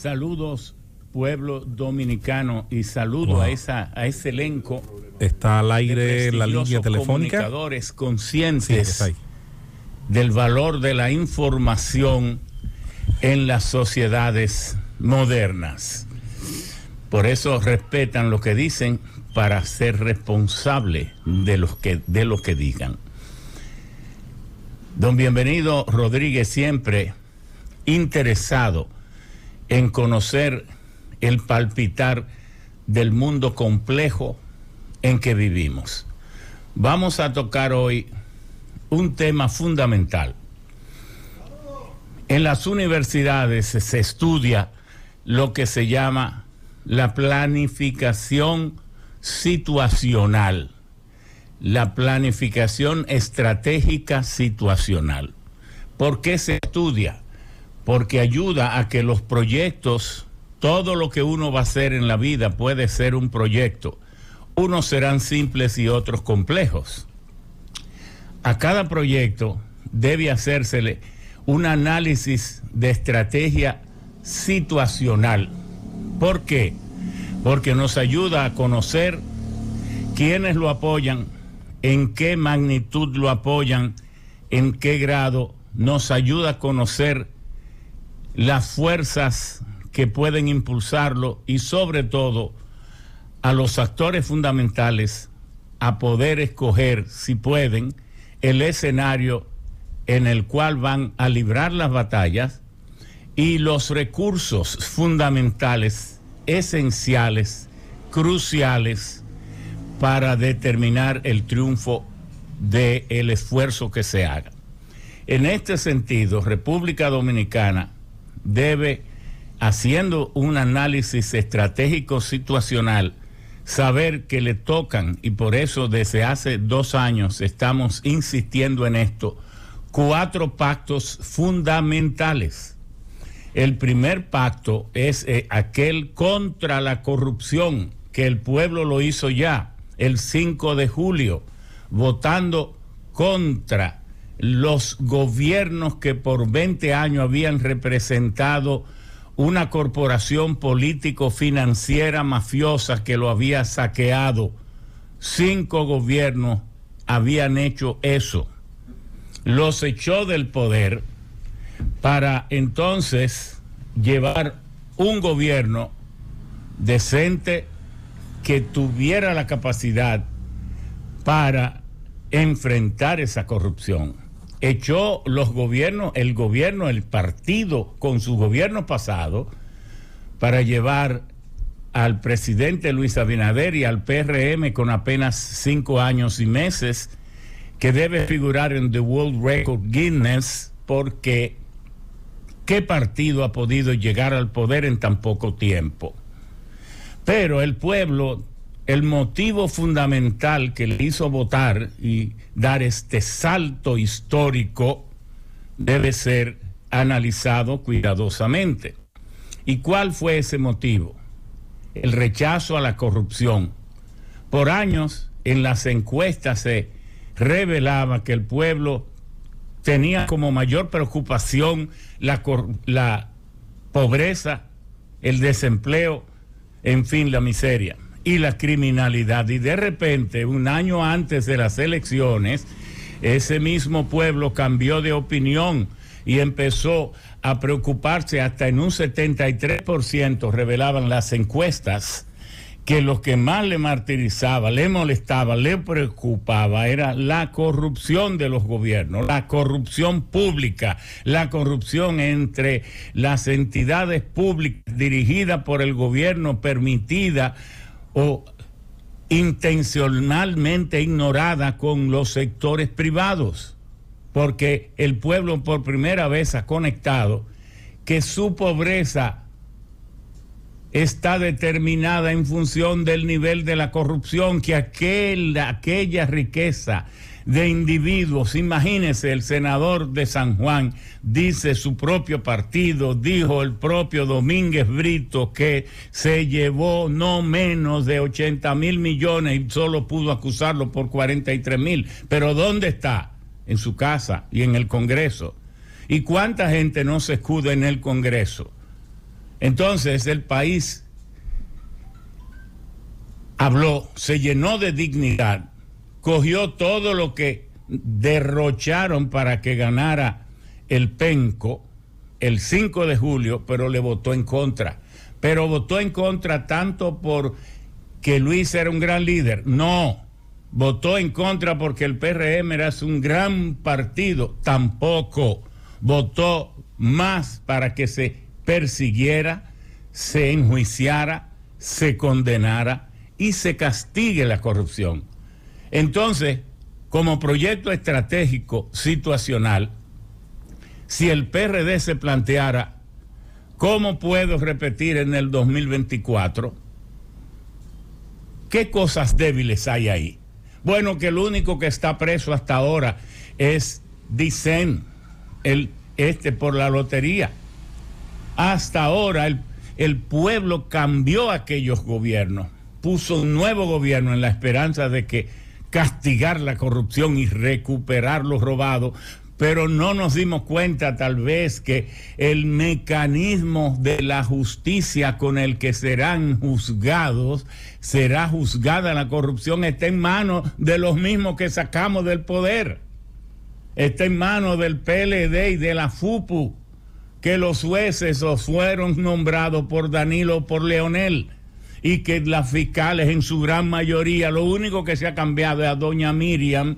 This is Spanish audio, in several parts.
Saludos, pueblo dominicano, y saludo a, esa, a ese elenco. Está al aire la línea telefónica. Comunicadores conscientes del valor de la información en las sociedades modernas. Por eso respetan lo que dicen para ser responsable de, los que, de lo que digan. Don Bienvenido Rodríguez siempre interesado en conocer el palpitar del mundo complejo en que vivimos. Vamos a tocar hoy un tema fundamental. En las universidades se estudia lo que se llama la planificación situacional, la planificación estratégica situacional. ¿Por qué se estudia? porque ayuda a que los proyectos, todo lo que uno va a hacer en la vida puede ser un proyecto. Unos serán simples y otros complejos. A cada proyecto debe hacérsele un análisis de estrategia situacional. ¿Por qué? Porque nos ayuda a conocer quiénes lo apoyan, en qué magnitud lo apoyan, en qué grado, nos ayuda a conocer las fuerzas que pueden impulsarlo y sobre todo a los actores fundamentales a poder escoger, si pueden, el escenario en el cual van a librar las batallas y los recursos fundamentales, esenciales, cruciales para determinar el triunfo del el esfuerzo que se haga. En este sentido, República Dominicana debe, haciendo un análisis estratégico situacional, saber que le tocan, y por eso desde hace dos años estamos insistiendo en esto, cuatro pactos fundamentales. El primer pacto es eh, aquel contra la corrupción, que el pueblo lo hizo ya el 5 de julio, votando contra los gobiernos que por 20 años habían representado una corporación político-financiera mafiosa que lo había saqueado. Cinco gobiernos habían hecho eso. Los echó del poder para entonces llevar un gobierno decente que tuviera la capacidad para enfrentar esa corrupción echó los gobiernos, el gobierno, el partido con su gobierno pasado para llevar al presidente Luis Abinader y al PRM con apenas cinco años y meses, que debe figurar en The World Record Guinness, porque ¿qué partido ha podido llegar al poder en tan poco tiempo? Pero el pueblo el motivo fundamental que le hizo votar y dar este salto histórico debe ser analizado cuidadosamente. ¿Y cuál fue ese motivo? El rechazo a la corrupción. Por años en las encuestas se revelaba que el pueblo tenía como mayor preocupación la, pobreza, el desempleo, en fin, la miseria y la criminalidad. Y de repente, un año antes de las elecciones, ese mismo pueblo cambió de opinión y empezó a preocuparse hasta en un 73%, revelaban las encuestas, que lo que más le martirizaba, le molestaba, le preocupaba era la corrupción de los gobiernos, la corrupción pública, la corrupción entre las entidades públicas dirigidas por el gobierno, permitida o intencionalmente ignorada con los sectores privados, porque el pueblo por primera vez ha conectado que su pobreza está determinada en función del nivel de la corrupción, que aquella riqueza de individuos. Imagínense, el senador de San Juan dice su propio partido, dijo el propio Domínguez Brito que se llevó no menos de 80 mil millones y solo pudo acusarlo por 43 mil. Pero ¿dónde está? En su casa y en el Congreso. ¿Y cuánta gente no se escuda en el Congreso? Entonces el país habló, se llenó de dignidad cogió todo lo que derrocharon para que ganara el penco el 5 de julio, pero le votó en contra. Pero votó en contra tanto por que Luis era un gran líder. No, votó en contra porque el PRM era un gran partido. Tampoco votó más para que se persiguiera, se enjuiciara, se condenara y se castigue la corrupción. Entonces, como proyecto estratégico situacional, si el PRD se planteara cómo puedo repetir en el 2024, ¿qué cosas débiles hay ahí? Bueno, que el único que está preso hasta ahora es Dicen, el, este por la lotería. Hasta ahora el pueblo cambió aquellos gobiernos, puso un nuevo gobierno en la esperanza de que castigar la corrupción y recuperar los robados, pero no nos dimos cuenta tal vez que el mecanismo de la justicia con el que serán juzgados, será juzgada la corrupción, está en manos de los mismos que sacamos del poder, está en manos del PLD y de la FUPU, que los jueces o fueron nombrados por Danilo o por Leonel y que las fiscales en su gran mayoría, lo único que se ha cambiado es a doña Miriam,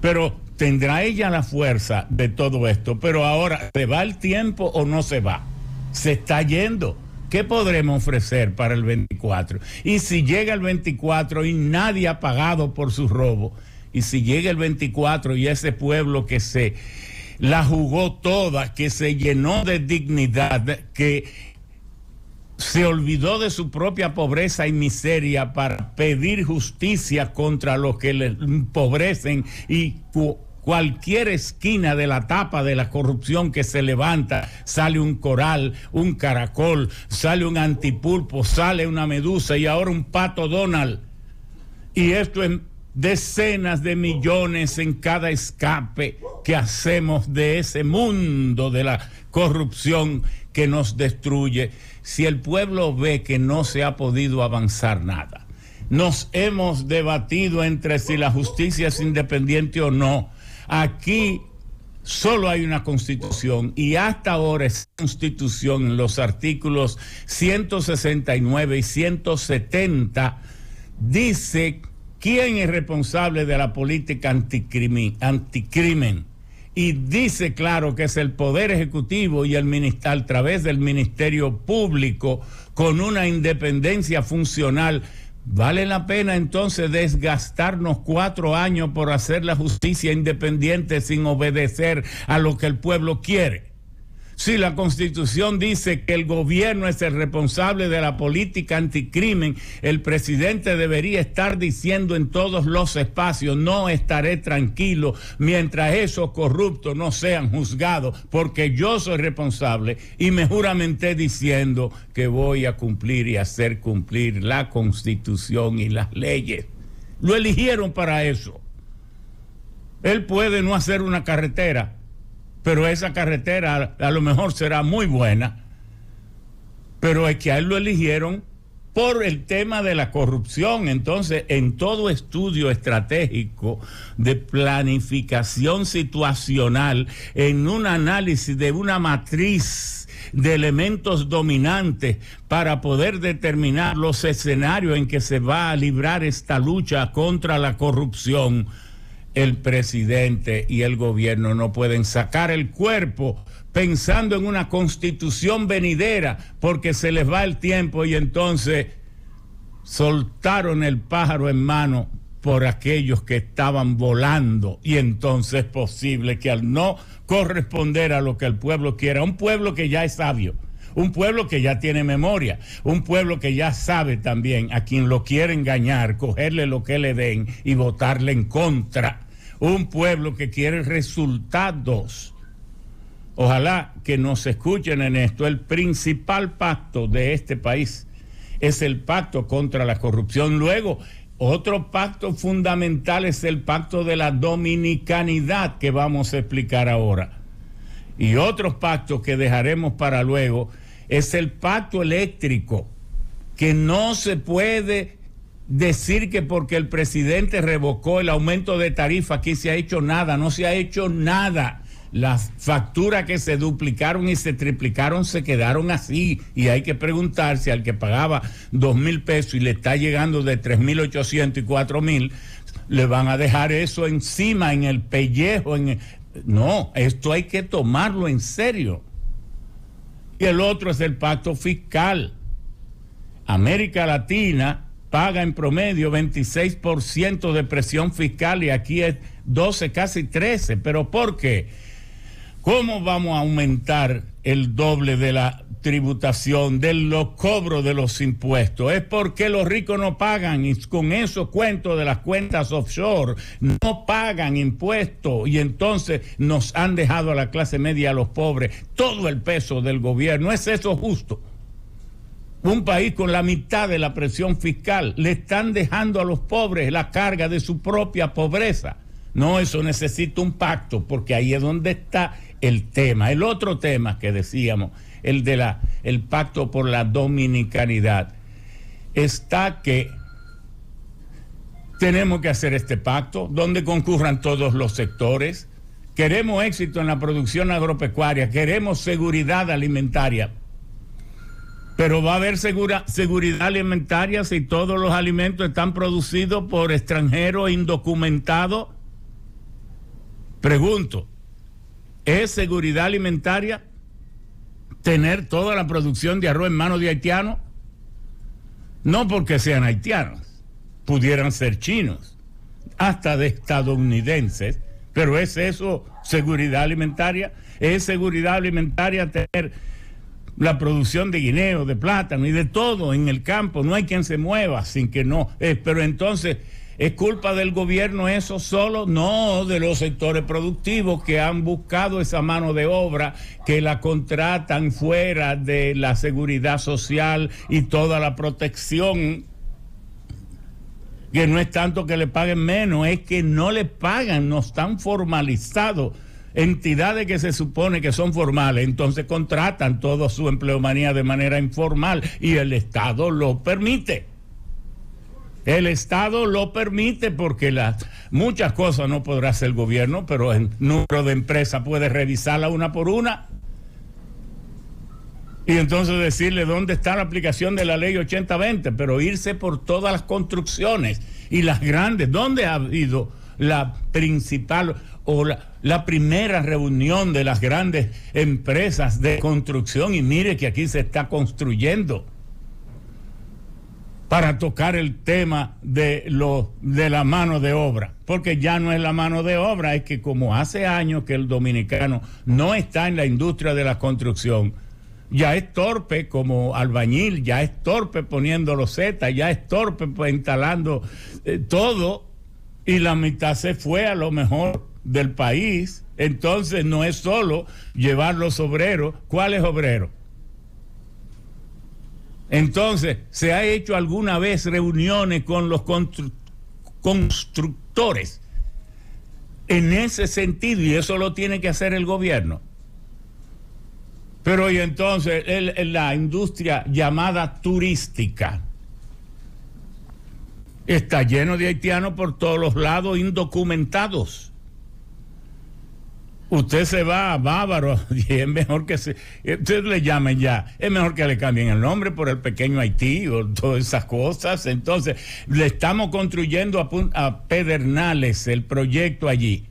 pero tendrá ella la fuerza de todo esto, pero ahora, ¿se va el tiempo o no se va? Se está yendo. ¿Qué podremos ofrecer para el 24? Y si llega el 24 y nadie ha pagado por su robo, y si llega el 24 y ese pueblo que se la jugó toda, que se llenó de dignidad, que se olvidó de su propia pobreza y miseria para pedir justicia contra los que le empobrecen y cualquier esquina de la tapa de la corrupción que se levanta, sale un coral, un caracol, sale un antipulpo, sale una medusa y ahora un pato Donald. Y esto es decenas de millones en cada escape que hacemos de ese mundo de la corrupción que nos destruye, si el pueblo ve que no se ha podido avanzar nada. Nos hemos debatido entre si la justicia es independiente o no. Aquí solo hay una constitución y hasta ahora esa constitución en los artículos 169 y 170 dice quién es responsable de la política anticrimen. anticrimen y dice claro que es el Poder Ejecutivo y el minister, a través del Ministerio Público con una independencia funcional. ¿Vale la pena entonces desgastarnos cuatro años por hacer la justicia independiente sin obedecer a lo que el pueblo quiere? Si la constitución dice que el gobierno es el responsable de la política anticrimen, el presidente debería estar diciendo en todos los espacios, no estaré tranquilo mientras esos corruptos no sean juzgados, porque yo soy responsable y me juramenté diciendo que voy a cumplir y hacer cumplir la constitución y las leyes. Lo eligieron para eso. Él puede no hacer una carretera pero esa carretera a lo mejor será muy buena, pero es que a él lo eligieron por el tema de la corrupción. Entonces, en todo estudio estratégico de planificación situacional, en un análisis de una matriz de elementos dominantes para poder determinar los escenarios en que se va a librar esta lucha contra la corrupción, el presidente y el gobierno no pueden sacar el cuerpo pensando en una constitución venidera porque se les va el tiempo y entonces soltaron el pájaro en mano por aquellos que estaban volando y entonces es posible que al no corresponder a lo que el pueblo quiera, un pueblo que ya es sabio, un pueblo que ya tiene memoria, un pueblo que ya sabe también a quien lo quiere engañar, cogerle lo que le den y votarle en contra. Un pueblo que quiere resultados. Ojalá que nos escuchen en esto. El principal pacto de este país es el pacto contra la corrupción. Luego, otro pacto fundamental es el pacto de la dominicanidad que vamos a explicar ahora. Y otros pactos que dejaremos para luego es el pacto eléctrico, que no se puede decir que porque el presidente revocó el aumento de tarifa, aquí se ha hecho nada, no se ha hecho nada. Las facturas que se duplicaron y se triplicaron se quedaron así y hay que preguntarse al que pagaba dos mil pesos y le está llegando de tres mil ochocientos y cuatro mil, le van a dejar eso encima en el pellejo, no, esto hay que tomarlo en serio y el otro es el pacto fiscal. América Latina paga en promedio 26% de presión fiscal y aquí es 12, casi 13. ¿Pero por qué? ¿Cómo vamos a aumentar el doble de la tributación, de los cobros de los impuestos. Es porque los ricos no pagan y con esos cuentos de las cuentas offshore no pagan impuestos y entonces nos han dejado a la clase media, a los pobres, todo el peso del gobierno. ¿Es eso justo? Un país con la mitad de la presión fiscal le están dejando a los pobres la carga de su propia pobreza. No, eso necesita un pacto porque ahí es donde está el tema. El otro tema que decíamos el de la el pacto por la dominicanidad está que tenemos que hacer este pacto donde concurran todos los sectores. Queremos éxito en la producción agropecuaria, queremos seguridad alimentaria. Pero va a haber segura, seguridad alimentaria si todos los alimentos están producidos por extranjeros indocumentados. Pregunto, ¿es seguridad alimentaria? tener toda la producción de arroz en manos de haitianos, no porque sean haitianos, pudieran ser chinos, hasta de estadounidenses, pero ¿es eso seguridad alimentaria? ¿Es seguridad alimentaria tener la producción de guineo, de plátano y de todo en el campo? No hay quien se mueva sin que no. Eh, pero entonces ¿Es culpa del gobierno eso solo? No, de los sectores productivos que han buscado esa mano de obra, que la contratan fuera de la seguridad social y toda la protección. Que no es tanto que le paguen menos, es que no le pagan, no están formalizados entidades que se supone que son formales, entonces contratan toda su empleomanía de manera informal y el Estado lo permite. El Estado lo permite porque las muchas cosas no podrá hacer el gobierno, pero el número de empresas puede revisarla una por una. Y entonces decirle dónde está la aplicación de la ley 8020, pero irse por todas las construcciones y las grandes, ¿dónde ha habido la principal o la primera reunión de las grandes empresas de construcción? Y mire que aquí se está construyendo para tocar el tema de, de la mano de obra, porque ya no es la mano de obra, es que como hace años que el dominicano no está en la industria de la construcción, ya es torpe como albañil, ya es torpe poniendo los zetas, ya es torpe pues, instalando eh, todo, y la mitad se fue a lo mejor del país, entonces no es solo llevar los obreros, es obreros? Entonces, ¿se ha hecho alguna vez reuniones con los constructores en ese sentido? Y eso lo tiene que hacer el gobierno. Pero hoy entonces la industria llamada turística está lleno de haitianos por todos los lados indocumentados. Usted se va a Bávaro y es mejor que se. Ustedes le llamen ya. Es mejor que le cambien el nombre por el pequeño Haití o todas esas cosas. Entonces, le estamos construyendo a, Pedernales el proyecto allí.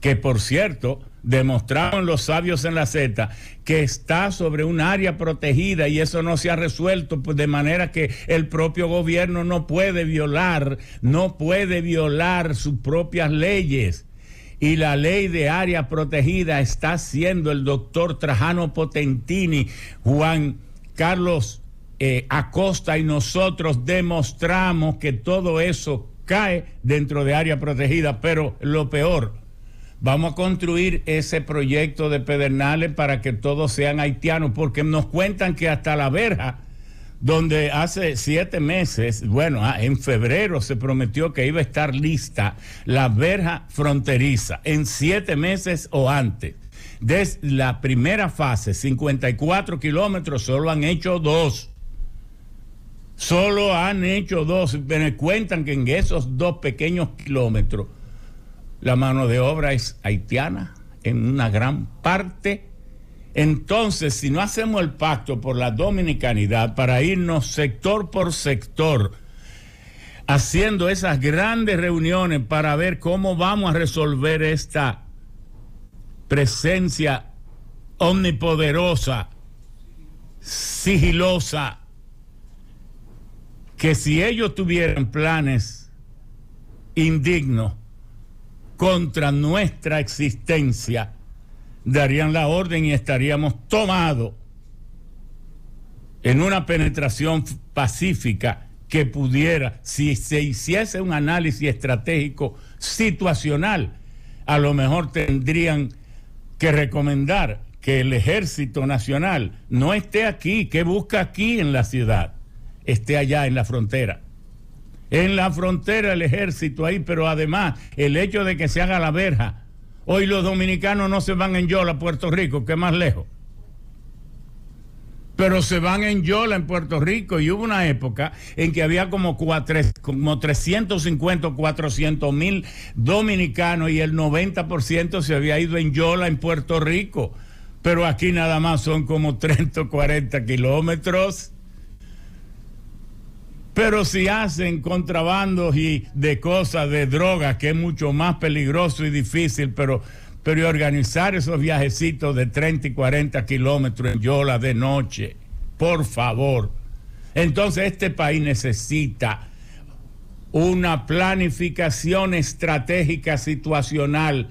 Que por cierto, demostraron los sabios en la Z que está sobre un área protegida y eso no se ha resuelto pues, de manera que el propio gobierno no puede violar, no puede violar sus propias leyes y la ley de área protegida está haciendo el doctor Trajano Potentini, Juan Carlos eh, Acosta y nosotros demostramos que todo eso cae dentro de área protegida, pero lo peor, vamos a construir ese proyecto de Pedernales para que todos sean haitianos, porque nos cuentan que hasta la verja donde hace siete meses, bueno, ah, en febrero se prometió que iba a estar lista la verja fronteriza, en siete meses o antes. Desde la primera fase, 54 kilómetros, solo han hecho dos. Solo han hecho dos. Me cuentan que en esos dos pequeños kilómetros la mano de obra es haitiana en una gran parte entonces, si no hacemos el pacto por la dominicanidad para irnos sector por sector, haciendo esas grandes reuniones para ver cómo vamos a resolver esta presencia omnipoderosa, sigilosa, que si ellos tuvieran planes indignos contra nuestra existencia, darían la orden y estaríamos tomados en una penetración pacífica que pudiera, si se hiciese un análisis estratégico situacional, a lo mejor tendrían que recomendar que el ejército nacional no esté aquí, que busca aquí en la ciudad, esté allá en la frontera. En la frontera el ejército ahí, pero además el hecho de que se haga la verja Hoy los dominicanos no se van en Yola Puerto Rico, que más lejos. Pero se van en Yola en Puerto Rico y hubo una época en que había como, como 350 o 400 mil dominicanos y el 90% se había ido en Yola en Puerto Rico. Pero aquí nada más son como 30 o 40 kilómetros. Pero si hacen contrabandos y de cosas, de drogas, que es mucho más peligroso y difícil, pero, pero organizar esos viajecitos de 30 y 40 kilómetros en Yola de noche, por favor. Entonces este país necesita una planificación estratégica situacional,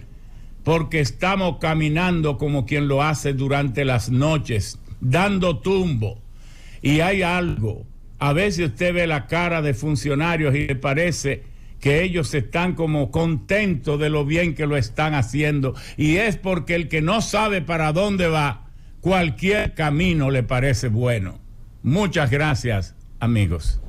porque estamos caminando como quien lo hace durante las noches, dando tumbo. Y hay algo a veces usted ve la cara de funcionarios y le parece que ellos están como contentos de lo bien que lo están haciendo. Y es porque el que no sabe para dónde va, cualquier camino le parece bueno. Muchas gracias, amigos.